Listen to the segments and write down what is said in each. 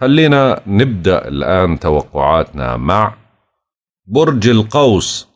خلينا نبدأ الآن توقعاتنا مع برج القوس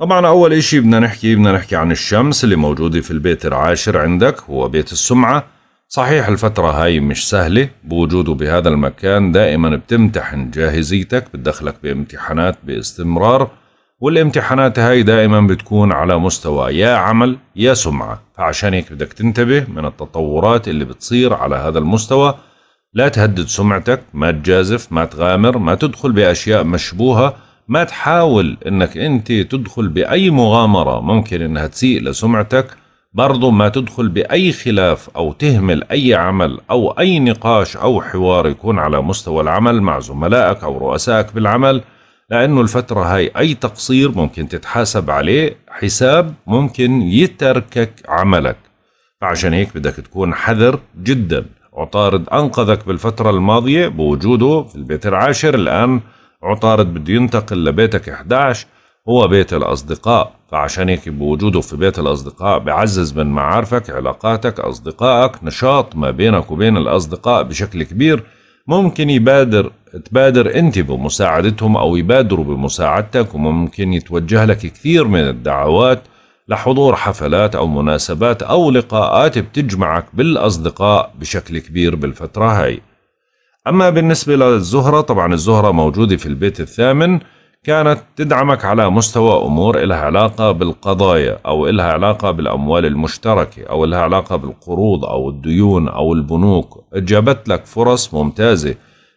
طبعا أول إشي بدنا نحكي بدنا نحكي عن الشمس اللي موجودة في البيت العاشر عندك هو بيت السمعة صحيح الفترة هاي مش سهلة بوجوده بهذا المكان دائما بتمتحن جاهزيتك بتدخلك بامتحانات باستمرار والامتحانات هاي دائما بتكون على مستوى يا عمل يا سمعة فعشان هيك بدك تنتبه من التطورات اللي بتصير على هذا المستوى لا تهدد سمعتك ما تجازف ما تغامر ما تدخل بأشياء مشبوهة ما تحاول انك انت تدخل باي مغامرة ممكن انها تسيء لسمعتك برضو ما تدخل باي خلاف او تهمل اي عمل او اي نقاش او حوار يكون على مستوى العمل مع زملائك او رؤسائك بالعمل لانه الفترة هاي اي تقصير ممكن تتحاسب عليه حساب ممكن يتركك عملك فعشان هيك بدك تكون حذر جداً عطارد أنقذك بالفترة الماضية بوجوده في البيت العاشر الآن عطارد بده ينتقل لبيتك 11 هو بيت الأصدقاء فعشان هيك بوجوده في بيت الأصدقاء بعزز من معارفك علاقاتك أصدقائك نشاط ما بينك وبين الأصدقاء بشكل كبير ممكن يبادر تبادر أنت بمساعدتهم أو يبادروا بمساعدتك وممكن يتوجه لك كثير من الدعوات لحضور حفلات أو مناسبات أو لقاءات بتجمعك بالأصدقاء بشكل كبير بالفترة هاي أما بالنسبة للزهرة طبعا الزهرة موجودة في البيت الثامن كانت تدعمك على مستوى أمور إلها علاقة بالقضايا أو إلها علاقة بالأموال المشتركة أو إلها علاقة بالقروض أو الديون أو البنوك جابت لك فرص ممتازة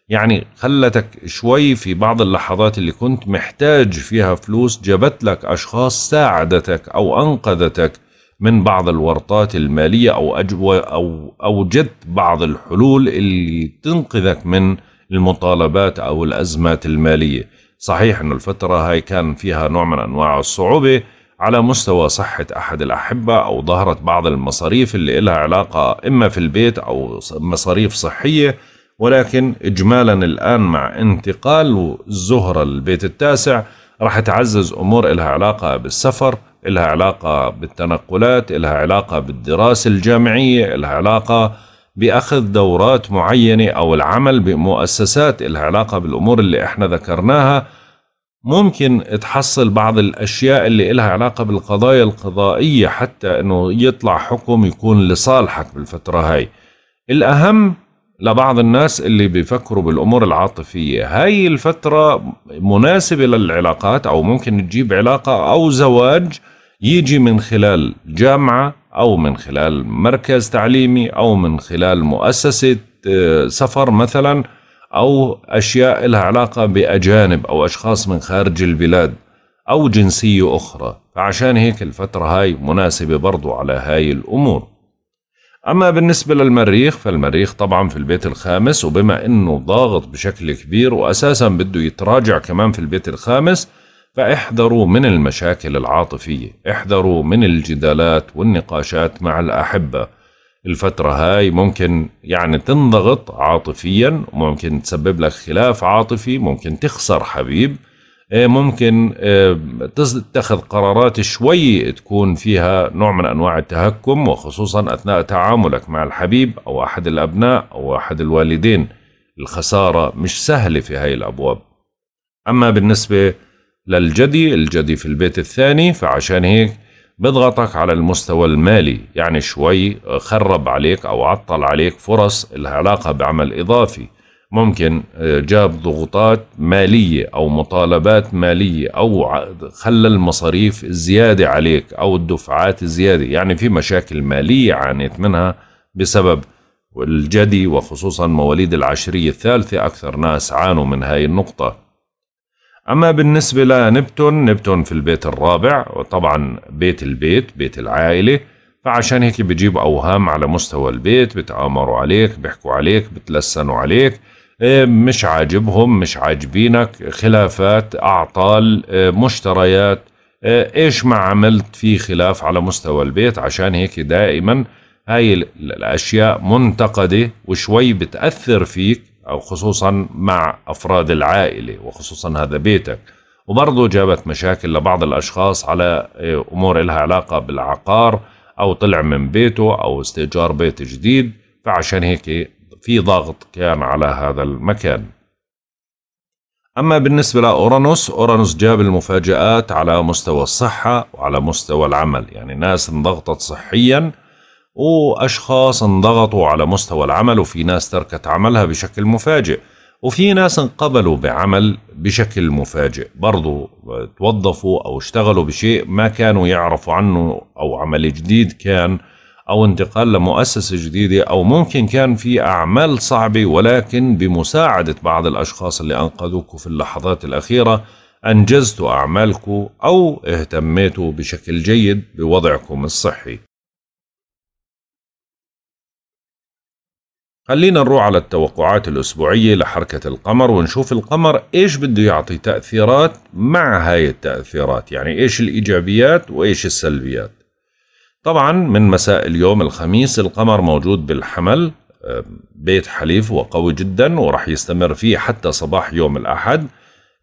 يعني خلتك شوي في بعض اللحظات اللي كنت محتاج فيها فلوس جابت لك أشخاص ساعدتك أو أنقذتك من بعض الورطات المالية أو أجو أو أوجدت بعض الحلول اللي تنقذك من المطالبات أو الأزمات المالية صحيح أن الفترة هاي كان فيها نوع من أنواع الصعوبة على مستوى صحة أحد الأحبة أو ظهرت بعض المصاريف اللي لها علاقة إما في البيت أو مصاريف صحية ولكن إجمالا الآن مع انتقال الزهرة للبيت التاسع راح تعزز أمور إلها علاقة بالسفر إلها علاقة بالتنقلات إلها علاقة بالدراسة الجامعية إلها علاقة بأخذ دورات معينة أو العمل بمؤسسات إلها علاقة بالأمور اللي إحنا ذكرناها ممكن تحصل بعض الأشياء اللي إلها علاقة بالقضايا القضائية حتى أنه يطلع حكم يكون لصالحك بالفترة هاي الأهم لبعض الناس اللي بيفكروا بالامور العاطفيه هاي الفتره مناسبه للعلاقات او ممكن تجيب علاقه او زواج يجي من خلال جامعه او من خلال مركز تعليمي او من خلال مؤسسه آه، سفر مثلا او اشياء لها علاقه باجانب او اشخاص من خارج البلاد او جنسيه اخرى فعشان هيك الفتره هاي مناسبه برضو على هاي الامور أما بالنسبة للمريخ فالمريخ طبعا في البيت الخامس وبما أنه ضاغط بشكل كبير وأساسا بده يتراجع كمان في البيت الخامس فاحذروا من المشاكل العاطفية احذروا من الجدالات والنقاشات مع الأحبة الفترة هاي ممكن يعني تنضغط عاطفيا ممكن تسبب لك خلاف عاطفي ممكن تخسر حبيب إيه، ممكن إيه، تتخذ قرارات شوي تكون فيها نوع من انواع التهكم وخصوصا اثناء تعاملك مع الحبيب او احد الابناء او احد الوالدين الخساره مش سهله في هاي الابواب اما بالنسبه للجدي الجدي في البيت الثاني فعشان هيك بضغطك على المستوى المالي يعني شوي خرب عليك او عطل عليك فرص العلاقه بعمل اضافي ممكن آه، جاب ضغوطات مالية أو مطالبات مالية أو خلى المصاريف الزيادة عليك أو الدفعات الزيادة يعني في مشاكل مالية عانيت منها بسبب الجدي وخصوصا مواليد العشرية الثالثة أكثر ناس عانوا من هاي النقطة أما بالنسبة لنبتون نبتون في البيت الرابع وطبعا بيت البيت بيت العائلة فعشان هيك بجيب أوهام على مستوى البيت بتآمروا عليك بيحكوا عليك بتلسنوا عليك إيه، مش عاجبهم مش عاجبينك خلافات اعطال إيه، مشتريات إيه، ايش ما عملت في خلاف على مستوى البيت عشان هيك دائما هاي الاشياء منتقده وشوي بتاثر فيك او خصوصا مع افراد العائله وخصوصا هذا بيتك وبرضه جابت مشاكل لبعض الاشخاص على امور لها علاقه بالعقار او طلع من بيته او استئجار بيت جديد فعشان هيك في ضغط كان على هذا المكان أما بالنسبة لأورانوس أورانوس جاب المفاجآت على مستوى الصحة وعلى مستوى العمل يعني ناس انضغطت صحيا وأشخاص انضغطوا على مستوى العمل وفي ناس تركت عملها بشكل مفاجئ وفي ناس انقبلوا بعمل بشكل مفاجئ برضو توظفوا أو اشتغلوا بشيء ما كانوا يعرفوا عنه أو عمل جديد كان أو انتقال لمؤسسة جديدة أو ممكن كان في أعمال صعبة ولكن بمساعدة بعض الأشخاص اللي أنقذوكوا في اللحظات الأخيرة أنجزتوا أعمالكوا أو اهتميتوا بشكل جيد بوضعكم الصحي خلينا نروح على التوقعات الأسبوعية لحركة القمر ونشوف القمر إيش بده يعطي تأثيرات مع هاي التأثيرات يعني إيش الإيجابيات وإيش السلبيات طبعا من مساء اليوم الخميس القمر موجود بالحمل آه، بيت حليف وقوي جدا ورح يستمر فيه حتى صباح يوم الأحد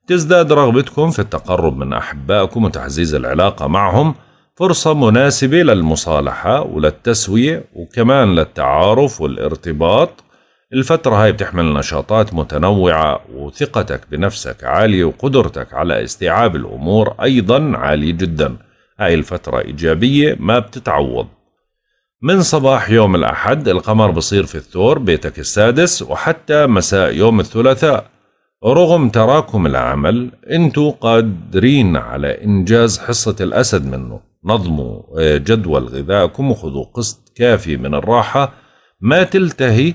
تزداد رغبتكم في التقرب من أحبائكم وتعزيز العلاقة معهم فرصة مناسبة للمصالحة وللتسوية وكمان للتعارف والارتباط الفترة هاي بتحمل نشاطات متنوعة وثقتك بنفسك عالية وقدرتك على استيعاب الأمور أيضا عالية جداً هاي الفترة إيجابية ما بتتعوض من صباح يوم الأحد القمر بصير في الثور بيتك السادس وحتى مساء يوم الثلاثاء رغم تراكم العمل انتو قادرين على إنجاز حصة الأسد منه نظموا آه، جدول غذائكم وخذوا قسط كافي من الراحة ما تلتهي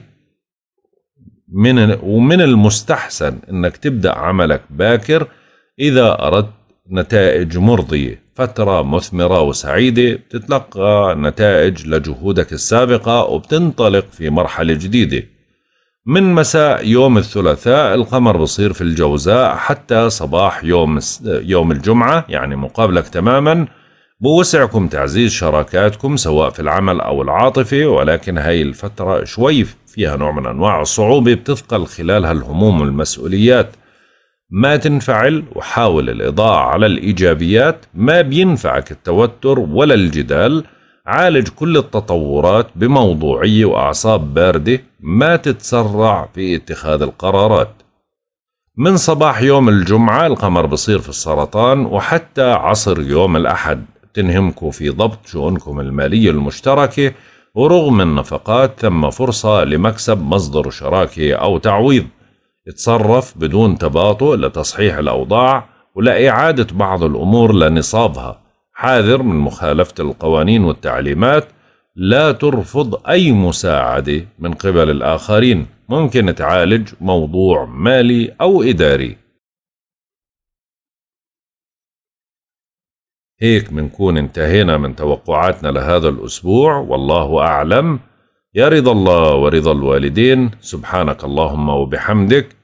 من ومن المستحسن انك تبدأ عملك باكر إذا أردت نتائج مرضية فترة مثمرة وسعيدة بتتلقى نتائج لجهودك السابقة وبتنطلق في مرحلة جديدة من مساء يوم الثلاثاء القمر بصير في الجوزاء حتى صباح يوم يوم الجمعة يعني مقابلك تماما بوسعكم تعزيز شراكاتكم سواء في العمل أو العاطفة ولكن هاي الفترة شوي فيها نوع من أنواع الصعوبة بتثقل خلالها الهموم والمسؤوليات ما تنفعل وحاول الإضاءة على الإيجابيات ما بينفعك التوتر ولا الجدال عالج كل التطورات بموضوعية وأعصاب باردة ما تتسرع في اتخاذ القرارات من صباح يوم الجمعة القمر بصير في السرطان وحتى عصر يوم الأحد تنهمكوا في ضبط شؤونكم المالية المشتركة ورغم النفقات ثم فرصة لمكسب مصدر شراكة أو تعويض يتصرف بدون تباطؤ لتصحيح الأوضاع ولإعادة بعض الأمور لنصابها حاذر من مخالفة القوانين والتعليمات لا ترفض أي مساعدة من قبل الآخرين ممكن تعالج موضوع مالي أو إداري هيك منكون انتهينا من توقعاتنا لهذا الأسبوع والله أعلم يا رضا الله ورضا الوالدين سبحانك اللهم وبحمدك